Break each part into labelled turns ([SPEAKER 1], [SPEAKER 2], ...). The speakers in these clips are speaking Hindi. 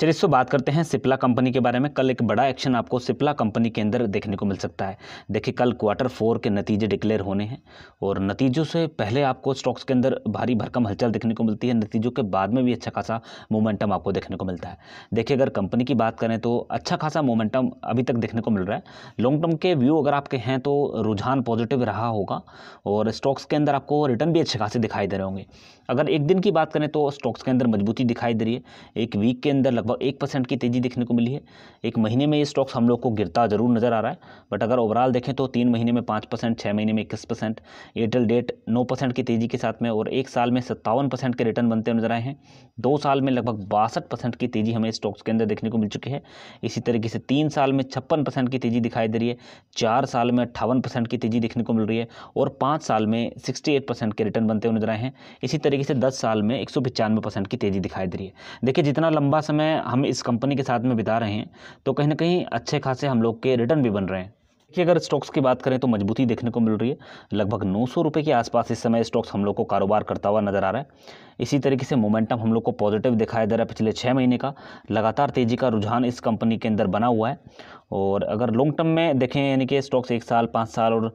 [SPEAKER 1] चलिए इसको बात करते हैं सिप्ला कंपनी के बारे में कल एक बड़ा एक्शन आपको सिप्ला कंपनी के अंदर देखने को मिल सकता है देखिए कल क्वार्टर फोर के नतीजे डिक्लेयर होने हैं और नतीजों से पहले आपको स्टॉक्स के अंदर भारी भरकम हलचल देखने को मिलती है नतीजों के बाद में भी अच्छा खासा मोमेंटम आपको देखने को मिलता है देखिए अगर कंपनी की बात करें तो अच्छा खासा मोमेंटम अभी तक देखने को मिल रहा है लॉन्ग टर्म के व्यू अगर आपके हैं तो रुझान पॉजिटिव रहा होगा और स्टॉक्स के अंदर आपको रिटर्न भी अच्छे खासे दिखाई दे रहे होंगे अगर एक दिन की बात करें तो स्टॉक्स के अंदर मजबूती दिखाई दे रही है एक वीक के अंदर लगभग एक परसेंट की तेज़ी देखने को मिली है एक महीने में ये स्टॉक्स हम लोग को गिरता ज़रूर नज़र आ रहा है बट अगर ओवरऑल देखें तो तीन महीने में पाँच परसेंट छः महीने में इक्कीस परसेंट एयरटेल डेट नौ परसेंट की तेज़ी के साथ में और एक साल में सत्तावन परसेंट के रिटर्न बनते नज़र आए हैं दो साल में लगभग बासठ परसेंट की तेज़ी हमें स्टॉक्स के अंदर देखने को मिल चुकी है इसी तरीके से तीन साल में छप्पन परसेंट की तेज़ी दिखाई दे रही है चार साल में अट्ठावन परसेंट की तेज़ी देखने को मिल रही है और पाँच साल में सिक्सटी एट परसेंट के रिटर्न बनते हुए नजर आए हैं इसी तरीके से दस साल में एक सौ पचानवे परसेंट की तेज़ी दिखाई दे रही है देखिए जितना लंबा समय हम इस कंपनी के साथ में बिता रहे हैं तो कहीं ना कहीं अच्छे खासे हम लोग के रिटर्न भी बन रहे हैं देखिए अगर स्टॉक्स की बात करें तो मजबूती देखने को मिल रही है लगभग नौ सौ रुपये के आसपास इस समय स्टॉक्स हम लोग को कारोबार करता हुआ नज़र आ रहा है इसी तरीके से मोमेंटम हम लोग को पॉजिटिव दिखाई दे रहा है पिछले छः महीने का लगातार तेज़ी का रुझान इस कंपनी के अंदर बना हुआ है और अगर लॉन्ग टर्म में देखें यानी कि स्टॉक्स एक साल पाँच साल और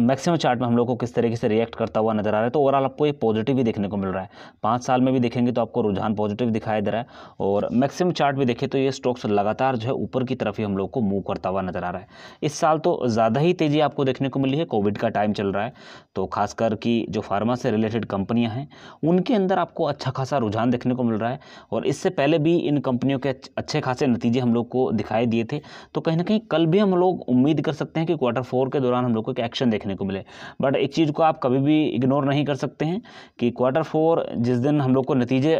[SPEAKER 1] मैक्सिमम चार्ट में हम लोग को किस तरीके से रिएक्ट करता हुआ नज़र आ रहा है तो ओवरऑल आपको ये पॉजिटिव ही देखने को मिल रहा है पाँच साल में भी देखेंगे तो आपको रुझान पॉजिटिव दिखाई दे रहा है और मैक्सिमम चार्ट भी देखें तो ये स्टॉक्स लगातार जो है ऊपर की तरफ ही हम लोग को मूव करता हुआ नज़र आ रहा है इस साल तो ज़्यादा ही तेज़ी आपको देखने को मिली है कोविड का टाइम चल रहा है तो खासकर कि जो फार्मा से रिलेटेड कंपनियाँ हैं उनके अंदर आपको अच्छा खासा रुझान देखने को मिल रहा है और इससे पहले भी इन कंपनियों के अच्छे खासे नतीजे हम लोग को दिखाई दिए थे तो कहीं कहीं ना कहीं कल भी हम लोग उम्मीद कर सकते हैं कि क्वार्टर फोर के दौरान हम लोग को एक एक्शन देखने को मिले बट एक चीज़ को आप कभी भी इग्नोर नहीं कर सकते हैं कि क्वार्टर फोर जिस दिन हम लोग को नतीजे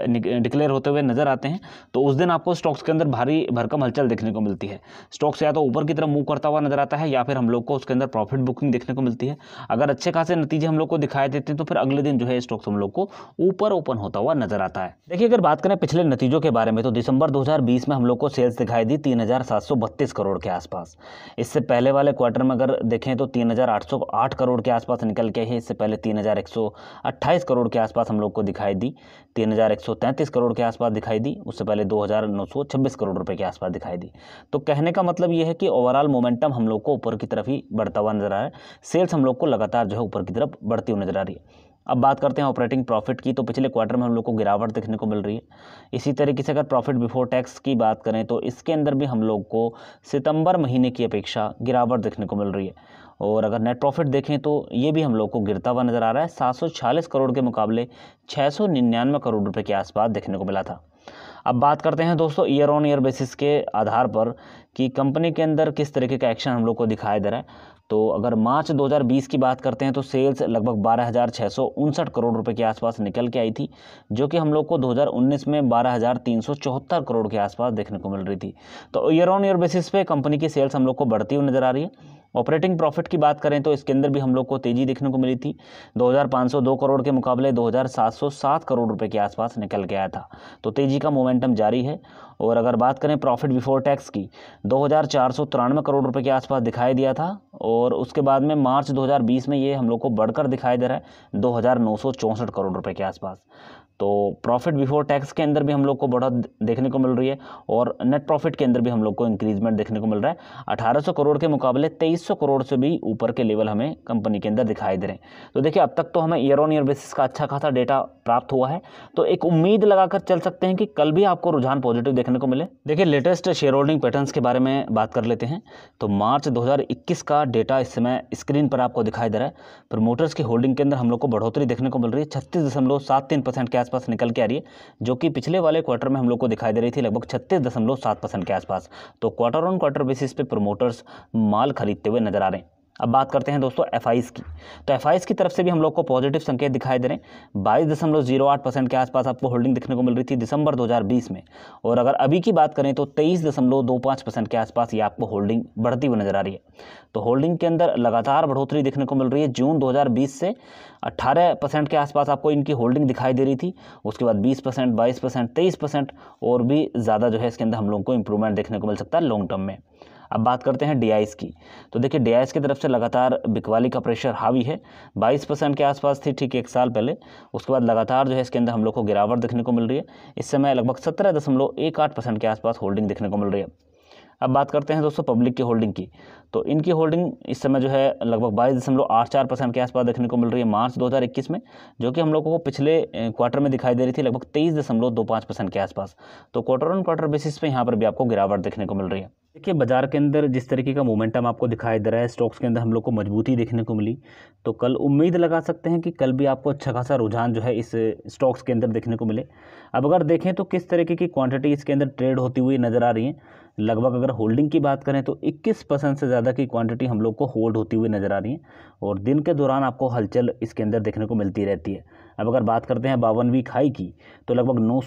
[SPEAKER 1] डिक्लेयर होते हुए नज़र आते हैं तो उस दिन आपको स्टॉक्स के अंदर भारी भरकम हलचल देखने को मिलती है स्टॉक्स या तो ऊपर की तरफ मूव करता हुआ नज़र आता है या फिर हम लोग को उसके अंदर प्रॉफिट बुकिंग देखने को मिलती है अगर अच्छे खासे नतीजे हम लोग को दिखाई देते हैं तो फिर अगले दिन जो है स्टॉक्स हम लोग को ऊपर ओपन होता हुआ नज़र आता है देखिए अगर बात करें पिछले नतीजों के बारे में तो दिसंबर दो में हम लोग को सेल्स दिखाई दी तीन करोड़ के आसपास इससे पहले वाले क्वार्टर में अगर देखें तो 3,808 करोड़ के आसपास निकल के है इससे पहले 3,128 करोड़ के आसपास हम लोग को दिखाई दी 3,133 करोड़ के आसपास दिखाई दी उससे पहले 2,926 करोड़ रुपए के आसपास दिखाई दी तो कहने का मतलब ये है कि ओवरऑल मोमेंटम हम लोग को ऊपर की तरफ ही बढ़ता हुआ नजर आ रहा है सेल्स हम लोग को लगातार जो है ऊपर की तरफ बढ़ती हुई नजर आ रही है अब बात करते हैं ऑपरेटिंग प्रॉफिट की तो पिछले क्वार्टर में हम लोग को गिरावट देखने को मिल रही है इसी तरीके से अगर प्रॉफिट बिफोर टैक्स की बात करें तो इसके अंदर भी हम लोग को सितंबर महीने की अपेक्षा गिरावट देखने को मिल रही है और अगर नेट प्रॉफिट देखें तो ये भी हम लोग को गिरता हुआ नज़र आ रहा है सात करोड़ के मुकाबले छः करोड़ रुपये के आसपास देखने को मिला था अब बात करते हैं दोस्तों ईयर ऑन ईयर बेसिस के आधार पर कि कंपनी के अंदर किस तरीके का एक्शन हम लोग को दिखाई दे रहा है तो अगर मार्च 2020 की बात करते हैं तो सेल्स लगभग बारह करोड़ रुपए के आसपास निकल के आई थी जो कि हम लोग को 2019 में बारह करोड़ के आसपास देखने को मिल रही थी तो ईयर ऑन ईयर बेसिस पे कंपनी की सेल्स हम लोग को बढ़ती हुई नज़र आ रही है ऑपरेटिंग प्रॉफिट की बात करें तो इसके अंदर भी हम लोग को तेज़ी देखने को मिली थी 2502 करोड़ के मुकाबले 2707 करोड़ रुपए के आसपास निकल के आया था तो तेज़ी का मोमेंटम जारी है और अगर बात करें प्रॉफिट बिफोर टैक्स की दो करोड़ रुपए के आसपास दिखाई दिया था और उसके बाद में मार्च 2020 में ये हम लोग को बढ़कर दिखाई दे रहा है दो करोड़ रुपए के आसपास तो प्रॉफिट बिफोर टैक्स के अंदर भी हम लोग को बढ़त देखने को मिल रही है और नेट प्रॉफिट के अंदर भी हम लोग को इंक्रीजमेंट देखने को मिल रहा है सौ करोड़ के मुकाबले सौ करोड़ से भी ऊपर के लेवल हमें कंपनी के अंदर दिखाई दे रहे हैं तो देखिए अब तक तो हमें ईयर ऑन ईयर बेसिस का अच्छा खासा डेटा प्राप्त हुआ है तो एक उम्मीद लगाकर चल सकते हैं कि कल भी आपको रुझान पॉजिटिव देखने देखने को मिले देखिए लेटेस्ट शेयर होल्डिंग पैटर्न्स के बारे में बात कर लेते हैं तो मार्च 2021 का डेटा इस समय स्क्रीन पर आपको दिखाई दे रहा है प्रमोटर्स की होल्डिंग के अंदर हम लोग को बढ़ोतरी देखने को मिल रही है छत्तीस दशमलव सात तीन परसेंट के आसपास निकल के आ रही है जो कि पिछले वाले क्वार्टर में हम लोग को दिखाई दे रही थी लगभग छत्तीस दशमलव सात परसेंट के आसपास तो क्वार्टर ऑन क्वार्टर बेसिस पे प्रोमोटर्स माल खरीदते हुए नजर आ रहे हैं अब बात करते हैं दोस्तों एफ की तो एफ की तरफ से भी हम लोग को पॉजिटिव संकेत दिखाई दे रहे हैं बाईस दशमलव जीरो आठ परसेंट के आसपास आपको होल्डिंग देखने को मिल रही थी दिसंबर 2020 में और अगर अभी की बात करें तो तेईस दशमलव दो पाँच परसेंट के आसपास ये आपको होल्डिंग बढ़ती हुई नज़र आ रही है तो होल्डिंग के अंदर लगातार बढ़ोतरी देखने को मिल रही है जून 2020 से 18 परसेंट के आसपास आपको इनकी होल्डिंग दिखाई दे रही थी उसके बाद 20 परसेंट बाईस परसेंट तेईस परसेंट और भी ज़्यादा जो है इसके अंदर हम लोगों को इम्प्रूवमेंट देखने को मिल सकता है लॉन्ग टर्म में अब बात करते हैं डी की तो देखिए डी की तरफ से लगातार बिकवाली का प्रेशर हावी है बाईस परसेंट के आसपास थी ठीक एक साल पहले उसके बाद लगातार जो है इसके अंदर हम लोग को गिरावट देखने को मिल रही है इस समय लगभग सत्रह दशमलव एक आठ परसेंट के आसपास होल्डिंग देखने को मिल रही है अब बात करते हैं दोस्तों पब्लिक की होल्डिंग की तो इनकी होल्डिंग इस समय जो है लगभग बाईस दशमलव आठ चार परसेंट के आसपास देखने को मिल रही है मार्च 2021 में जो कि हम लोगों को पिछले क्वार्टर में दिखाई दे रही थी लगभग तेईस दशमलव दो पाँच परसेंट के आसपास तो क्वार्टर ऑन क्वार्टर बेसिस पे यहाँ पर भी आपको गिरावट देखने को मिल रही है देखिए बाजार के अंदर जिस तरीके का मोमेंटम आपको दिखाई दे रहा है स्टॉक्स के अंदर हम लोग को मजबूती देखने को मिली तो कल उम्मीद लगा सकते हैं कि कल भी आपको अच्छा खासा रुझान जो है इस स्टॉक्स के अंदर देखने को मिले अब अगर देखें तो किस तरीके की क्वांटिटी इसके अंदर ट्रेड होती हुई नज़र आ रही है लगभग अगर होल्डिंग की बात करें तो इक्कीस परसेंट से ज़्यादा की क्वान्टिटी हम लोग को होल्ड होती हुई नज़र आ रही है और दिन के दौरान आपको हलचल इसके अंदर देखने को मिलती रहती है अब अगर बात करते हैं बावनवीं खाई की तो लगभग नौ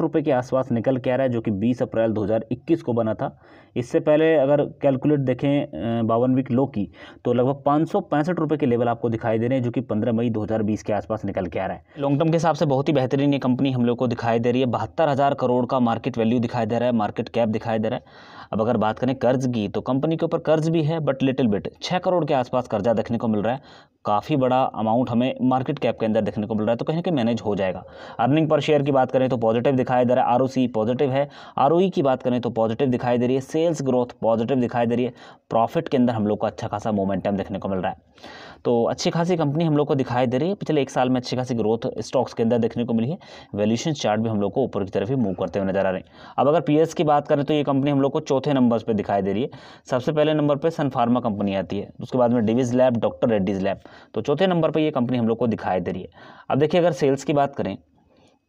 [SPEAKER 1] रुपये के आसपास निकल के आ रहा है जो कि 20 अप्रैल 2021 को बना था इससे पहले अगर कैलकुलेट देखें बावनवीं लो की तो लगभग पाँच रुपये के लेवल आपको दिखाई दे रहे हैं जो कि पंद्रह मई 2020 के आसपास निकल के आ रहा है लॉन्ग टर्म के हिसाब से बहुत ही बेहतरीन ये कंपनी हम लोग को दिखाई दे रही है बहत्तर करोड़ का मार्केट वैल्यू दिखाई दे रहा है मार्केट कैप दिखाई दे रहा है अब अगर बात करें कर्ज की तो कंपनी के ऊपर कर्ज भी है बट लिटिल बिट छः करोड़ के आसपास कर्जा देखने को मिल रहा है काफ़ी बड़ा अमाउंट हमें मार्केट कैप के अंदर देखने को मिल रहा है तो कहीं ना कहीं मैनेज हो जाएगा अर्निंग पर शेयर की बात करें तो पॉजिटिव दिखाई दे रहा है आर पॉजिटिव है आर की बात करें तो पॉजिटिव दिखाई दे रही है सेल्स ग्रोथ पॉजिटिव दिखाई दे रही है प्रॉफिट के अंदर हम लोग को अच्छा खासा मोमेंटम देखने को मिल रहा है तो अच्छी खासी कंपनी हम लोग को दिखाई दे रही है पिछले एक साल में अच्छी खासी ग्रोथ स्टॉक्स के अंदर देखने को मिली है वैल्यूशन चार्ट भी हम लोग को ऊपर की तरफ ही मूव करते हुए नजर आ रहे हैं अब अगर पी की बात करें तो ये कंपनी हम लोग को चौथे नंबर पर दिखाई दे रही है सबसे पहले नंबर पर सनफार्मा कंपनी आती है उसके बाद में Divi's lab doctor Reddy's lab तो चौथे नंबर पर ये कंपनी हम लोग को दिखाई दे रही है अब देखिए अगर सेल्स की बात करें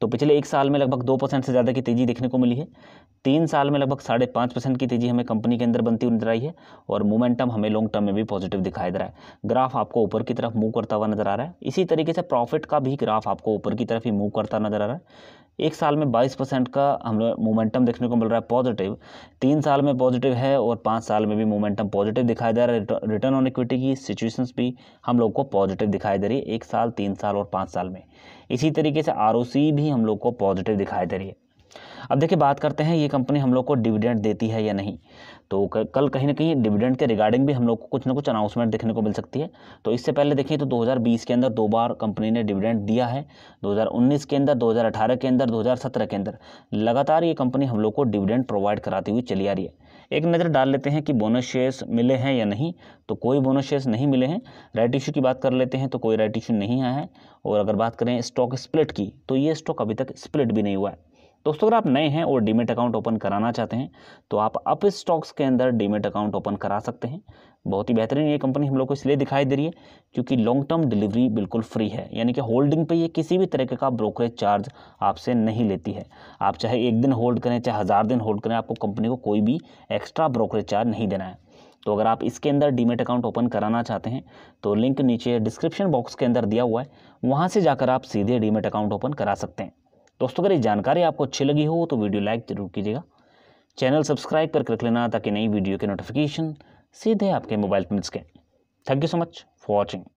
[SPEAKER 1] तो पिछले एक साल में लगभग दो परसेंट से ज़्यादा की तेज़ी देखने को मिली है तीन साल में लगभग साढ़े पाँच परसेंट की तेज़ी हमें कंपनी के अंदर बनती हुई नजर आई है और मोमेंटम हमें लॉन्ग टर्म में भी पॉजिटिव दिखाई दे रहा है ग्राफ आपको ऊपर की तरफ मूव करता हुआ नजर आ रहा है इसी तरीके से प्रॉफिट का भी ग्राफ आपको ऊपर की तरफ ही मूव करता नजर आ रहा है एक साल में बाईस परसेंट का हम मोमेंटम देखने को मिल रहा है पॉजिटिव तीन साल में पॉजिटिव है और पाँच साल में भी मोमेंटम पॉजिटिव दिखाई दे रहा है रिटर्न ऑन इक्विटी की सिचुएशंस भी हम लोग को पॉजिटिव दिखाई दे रही है एक साल तीन साल और पाँच साल में इसी तरीके से आर भी ही हम लोग को पॉजिटिव दिखाई दे रही है अब देखिए बात करते हैं ये कंपनी हम लोग को डिविडेंड देती है या नहीं तो कल कहीं ना कहीं डिविडेंड के रिगार्डिंग भी हम लोग को कुछ ना कुछ अनाउंसमेंट देखने को मिल सकती है तो इससे पहले देखिए तो 2020 के अंदर दो बार कंपनी ने डिविडेंड दिया है 2019 के अंदर 2018 के अंदर 2017 के अंदर लगातार ये कंपनी हम लोग को डिविडेंड प्रोवाइड कराती हुई चली आ रही है एक नज़र डाल लेते हैं कि बोनस शेयर्स मिले हैं या नहीं तो कोई बोनस शेयर्स नहीं मिले हैं राइट इशू की बात कर लेते हैं तो कोई राइट इशू नहीं आया है और अगर बात करें स्टॉक स्प्लिट की तो ये स्टॉक अभी तक स्प्लिट भी नहीं हुआ है दोस्तों अगर आप नए हैं और डीमेट अकाउंट ओपन कराना चाहते हैं तो आप अप स्टॉक्स के अंदर डीमेट अकाउंट ओपन करा सकते हैं बहुत ही बेहतरीन ये कंपनी हम लोग को इसलिए दिखाई दे रही है क्योंकि लॉन्ग टर्म डिलीवरी बिल्कुल फ्री है यानी कि होल्डिंग पे ये किसी भी तरीके का ब्रोकरेज चार्ज आपसे नहीं लेती है आप चाहे एक दिन होल्ड करें चाहे हज़ार दिन होल्ड करें आपको कंपनी को कोई भी एक्स्ट्रा ब्रोकरेज चार्ज नहीं देना है तो अगर आप इसके अंदर डीमेट अकाउंट ओपन कराना चाहते हैं तो लिंक नीचे डिस्क्रिप्शन बॉक्स के अंदर दिया हुआ है वहाँ से जाकर आप सीधे डीमेट अकाउंट ओपन करा सकते हैं दोस्तों अगर ये जानकारी आपको अच्छी लगी हो तो वीडियो लाइक ज़रूर कीजिएगा चैनल सब्सक्राइब करके रख लेना ताकि नई वीडियो के नोटिफिकेशन सीधे आपके मोबाइल पर मिल सकें thank you so much for watching